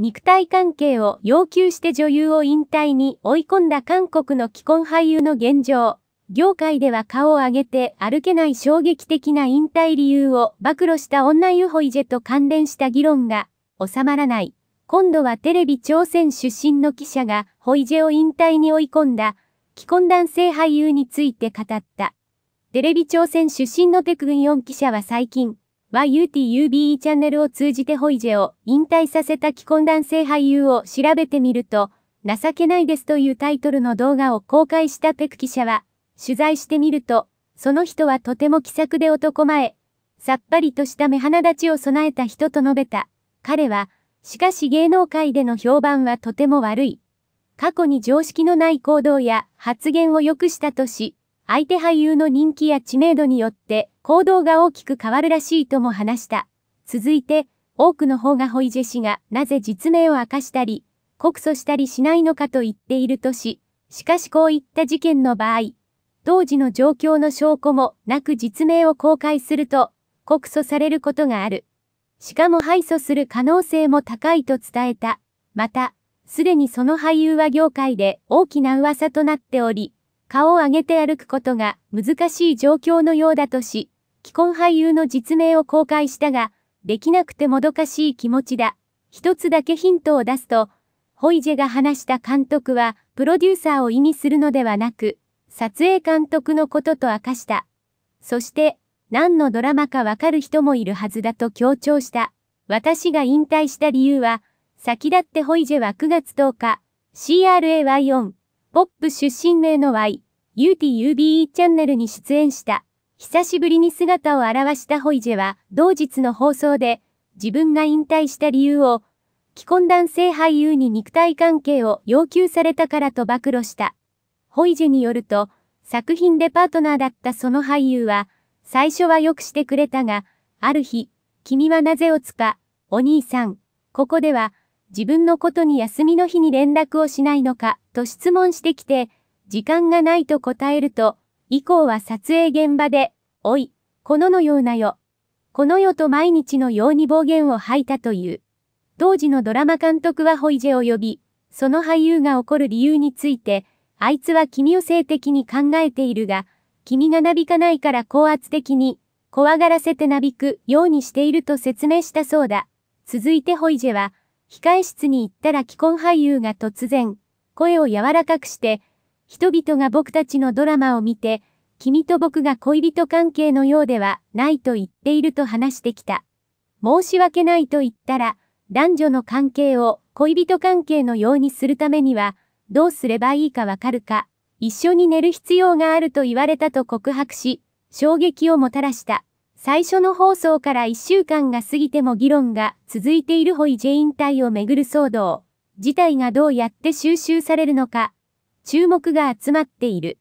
肉体関係を要求して女優を引退に追い込んだ韓国の既婚俳優の現状。業界では顔を上げて歩けない衝撃的な引退理由を暴露した女ユホイジェと関連した議論が収まらない。今度はテレビ朝鮮出身の記者がホイジェを引退に追い込んだ既婚男性俳優について語った。テレビ朝鮮出身のテクグン4ン記者は最近、y UTUBE チャンネルを通じてホイジェを引退させた既婚男性俳優を調べてみると、情けないですというタイトルの動画を公開したペク記者は、取材してみると、その人はとても気さくで男前、さっぱりとした目鼻立ちを備えた人と述べた。彼は、しかし芸能界での評判はとても悪い。過去に常識のない行動や発言を良くしたとし、相手俳優の人気や知名度によって行動が大きく変わるらしいとも話した。続いて、多くの方がホイジェ氏がなぜ実名を明かしたり、告訴したりしないのかと言っているとし、しかしこういった事件の場合、当時の状況の証拠もなく実名を公開すると、告訴されることがある。しかも敗訴する可能性も高いと伝えた。また、すでにその俳優は業界で大きな噂となっており、顔を上げて歩くことが難しい状況のようだとし、既婚俳優の実名を公開したが、できなくてもどかしい気持ちだ。一つだけヒントを出すと、ホイジェが話した監督は、プロデューサーを意味するのではなく、撮影監督のことと明かした。そして、何のドラマかわかる人もいるはずだと強調した。私が引退した理由は、先立ってホイジェは9月10日、CRAY4 ポップ出身名の Y、UTUBE チャンネルに出演した、久しぶりに姿を現したホイジェは、同日の放送で、自分が引退した理由を、既婚男性俳優に肉体関係を要求されたからと暴露した。ホイジェによると、作品でパートナーだったその俳優は、最初はよくしてくれたが、ある日、君はなぜをつか、お兄さん、ここでは、自分のことに休みの日に連絡をしないのかと質問してきて、時間がないと答えると、以降は撮影現場で、おい、こののようなよ。この世と毎日のように暴言を吐いたという。当時のドラマ監督はホイジェを呼び、その俳優が怒る理由について、あいつは君を性的に考えているが、君がなびかないから高圧的に、怖がらせてなびくようにしていると説明したそうだ。続いてホイジェは、控え室に行ったら既婚俳優が突然、声を柔らかくして、人々が僕たちのドラマを見て、君と僕が恋人関係のようではないと言っていると話してきた。申し訳ないと言ったら、男女の関係を恋人関係のようにするためには、どうすればいいかわかるか、一緒に寝る必要があると言われたと告白し、衝撃をもたらした。最初の放送から1週間が過ぎても議論が続いているホイジェイン隊をめぐる騒動、事態がどうやって収集されるのか、注目が集まっている。